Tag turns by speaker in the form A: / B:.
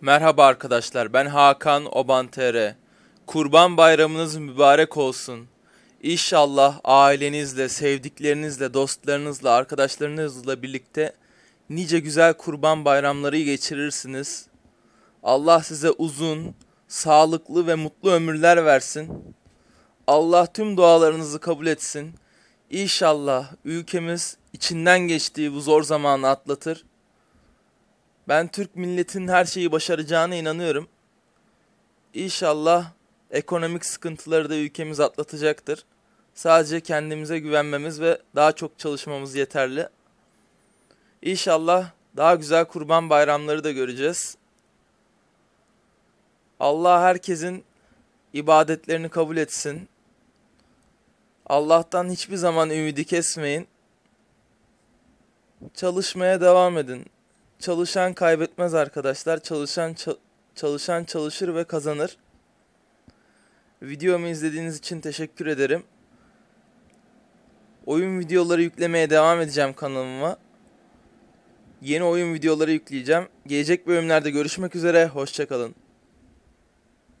A: Merhaba arkadaşlar ben Hakan Obantere. Kurban bayramınız mübarek olsun. İnşallah ailenizle, sevdiklerinizle, dostlarınızla, arkadaşlarınızla birlikte nice güzel kurban bayramları geçirirsiniz. Allah size uzun, sağlıklı ve mutlu ömürler versin. Allah tüm dualarınızı kabul etsin. İnşallah ülkemiz içinden geçtiği bu zor zamanı atlatır. Ben Türk milletinin her şeyi başaracağına inanıyorum. İnşallah ekonomik sıkıntıları da ülkemiz atlatacaktır. Sadece kendimize güvenmemiz ve daha çok çalışmamız yeterli. İnşallah daha güzel kurban bayramları da göreceğiz. Allah herkesin ibadetlerini kabul etsin. Allah'tan hiçbir zaman ümidi kesmeyin. Çalışmaya devam edin. Çalışan kaybetmez arkadaşlar. Çalışan çalışan çalışır ve kazanır. Videomu izlediğiniz için teşekkür ederim. Oyun videoları yüklemeye devam edeceğim kanalıma. Yeni oyun videoları yükleyeceğim. Gelecek bölümlerde görüşmek üzere. Hoşçakalın.